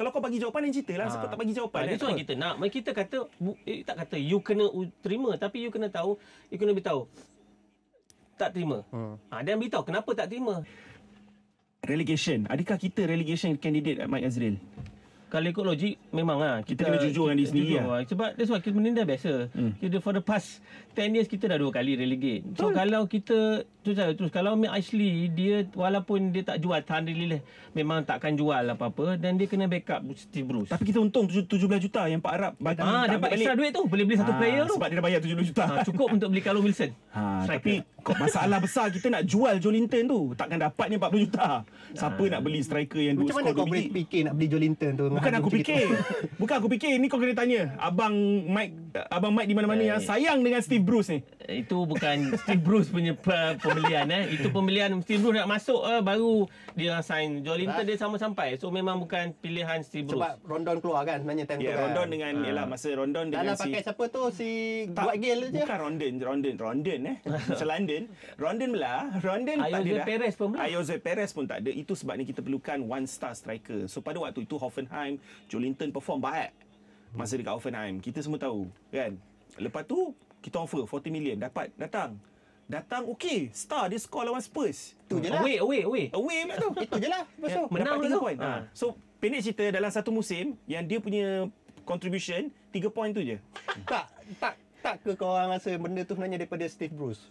Kalau kau bagi jawapan yang cerita lah ha. tak bagi jawapan ha, Itu yang kita nak Kita kata eh, Tak kata You kena terima Tapi you kena tahu You kena beritahu Tak terima hmm. ha, ah, Dan beritahu Kenapa tak terima Relegation Adakah kita relegation candidate eh, Mike Azril kalau ikut logik memang lah kita, kita kena jujur dengan diri sendiri lah. sebab that's why kita benda biasa hmm. kita for the past 10 years kita dah dua kali relegate so hmm. kalau kita tu saya terus kalau Mi Ashley dia walaupun dia tak jual alhamdulillah memang takkan jual apa-apa dan dia kena backup Steve Bruce tapi kita untung 17 juta yang Pak Arab bagi ah, dapat extra duit tu boleh beli satu ah, player tu sebab dia dah bayar 17 juta ah, cukup untuk beli Carlo Wilson ha, tapi kok masalah besar kita nak jual Joe Linton tu takkan dapat ni 40 juta siapa ah. nak beli striker yang macam mana kau fikir nak beli Joe Linton tu bukan aku fikir bukan aku fikir ni kau kena tanya abang Mike Abang Mike di mana-mana yang eh. sayang dengan Steve Bruce ni. Eh, itu bukan Steve Bruce punya pembelian eh. Itu pembelian Steve Bruce nak masuk eh, baru dia sign. Jolinton dia sama sampai. So memang bukan pilihan Steve Bruce. Sebab Rondon keluar kan nanya time yeah, tu. Kan. Rondon kan. dengan ah. ialah ha. masa Rondon dengan Dan si Dah pakai siapa tu si Dwight Gale je. Bukan Rondon, Rondon, Rondon eh. Selandon. Rondon lah. Rondon tak ada. Ayose Perez pun belum. Ayose Perez pun tak ada. Itu sebab ni kita perlukan one star striker. So pada waktu itu Hoffenheim, Jolinton perform baik masa dekat Offenheim kita semua tahu kan lepas tu kita offer 40 million dapat datang datang okey star dia score lawan Spurs tu je lah away away away away macam tu itu je lah menang tu ha. so pendek cerita dalam satu musim yang dia punya contribution 3 point tu je tak tak tak ke kau orang rasa benda tu sebenarnya daripada Steve Bruce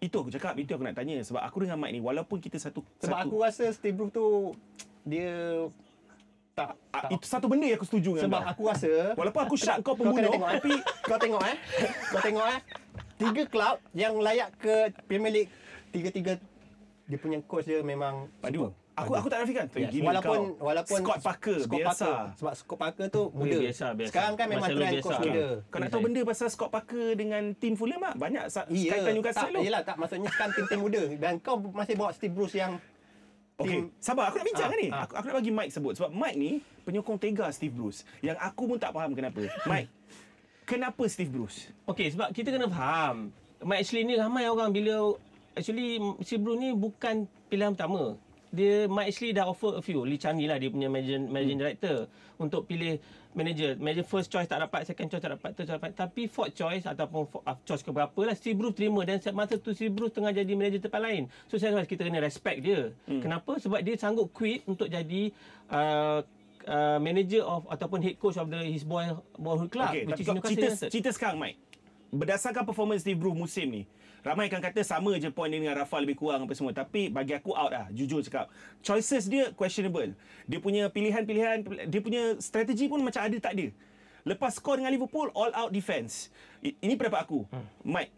itu aku cakap itu aku nak tanya sebab aku dengan Mike ni walaupun kita satu sebab satu, aku rasa Steve Bruce tu dia tak, tak. Itu satu benda yang aku setuju dengan Sebab kau. aku rasa Walaupun aku syak kau pembunuh Kau tengok eh. Tapi kau tengok eh Kau tengok eh Tiga klub Yang layak ke Premier League Tiga-tiga Dia punya coach dia memang Padu Aku aku tak nafikan. Yes. Walaupun kau. walaupun Scott Parker Scott biasa. Parker. Sebab Scott Parker tu muda. Biasa, biasa. Sekarang kan memang trend coach muda. Kan. Kau nak tahu benda pasal Scott Parker dengan tim Fulham ah? Banyak yeah. kaitan juga tak, tak, tak maksudnya kan team-team muda dan kau masih bawa Steve Bruce yang Okay, sabar aku nak bincang ha, kan ni. Ha. Aku, aku nak bagi Mike sebut sebab Mike ni penyokong tega Steve Bruce yang aku pun tak faham kenapa. Mike, kenapa Steve Bruce? Okay, sebab kita kena faham. Mike actually ni ramai orang bila actually Steve Bruce ni bukan pilihan pertama dia Mike Ashley dah offer a few Lee Changi lah dia punya managing, managing hmm. director untuk pilih manager manager first choice tak dapat second choice tak dapat third choice tak dapat. tapi fourth choice ataupun fourth, uh, choice ke berapa lah Steve Bruce terima dan masa tu Steve Bruce tengah jadi manager tempat lain so saya rasa kita kena respect dia hmm. kenapa sebab dia sanggup quit untuk jadi uh, uh, manager of ataupun head coach of the his boy boy club okay, which is Newcastle cerita, cerita sekarang Mike berdasarkan performance di Bruce musim ni ramai akan kata sama je point dia dengan Rafa lebih kurang apa semua tapi bagi aku out lah jujur cakap choices dia questionable dia punya pilihan-pilihan dia punya strategi pun macam ada tak ada lepas skor dengan Liverpool all out defense ini pendapat aku hmm. Mike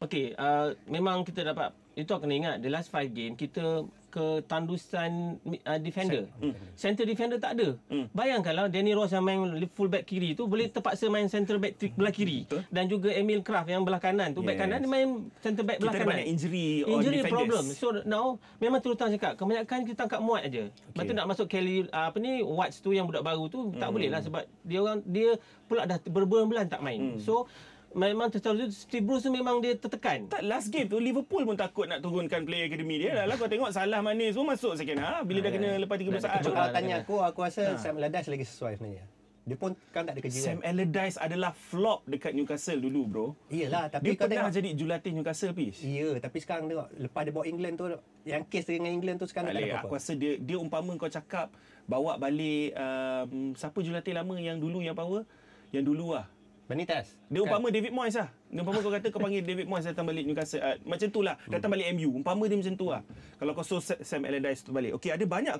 Okay, uh, memang kita dapat itu kena ingat the last five game kita ke tandusan uh, defender. Hmm. Center defender tak ada. Hmm. Bayangkanlah Danny Rose yang main full back kiri tu boleh terpaksa main center back t- belah kiri hmm. dan juga Emil Kraft yang belah kanan tu yes. back kanan dia main center back kita belah ada kanan. Banyak injury or injury problem. So now memang terutang cakap kebanyakan kita tangkap muat aja. Okay. tu nak masuk Kelly uh, apa ni Watts tu yang budak baru tu hmm. tak boleh lah sebab dia orang dia pula dah berbulan-bulan tak main. Hmm. So memang tu Bruce Steve Bruce tu memang dia tertekan. Tak last game tu Liverpool pun takut nak turunkan player akademi dia. Lah, kau tengok salah mana semua masuk second half bila dah kena ah, ya. lepas 30 nah, saat. Kalau lah, tanya ya. aku aku rasa ah. Sam Allardyce lagi sesuai sebenarnya. Dia pun kan tak ada kerja. Sam Allardyce adalah flop dekat Newcastle dulu bro. Iyalah tapi dia kau pernah tengok, jadi jurulatih Newcastle Peach. Iya tapi sekarang tengok lepas dia bawa England tu yang kes dengan England tu sekarang tak, tak ada apa-apa. Aku rasa dia dia umpama kau cakap bawa balik um, siapa jurulatih lama yang dulu yang power yang dulu lah Benitez. Dia kan? umpama kan? David Moyes lah. Dia umpama kau kata kau panggil David Moyes datang balik Newcastle. Uh, macam tu lah. Datang hmm. balik MU. Umpama dia macam tu lah. Kalau kau suruh Sam Allardyce tu balik. Okey, ada banyak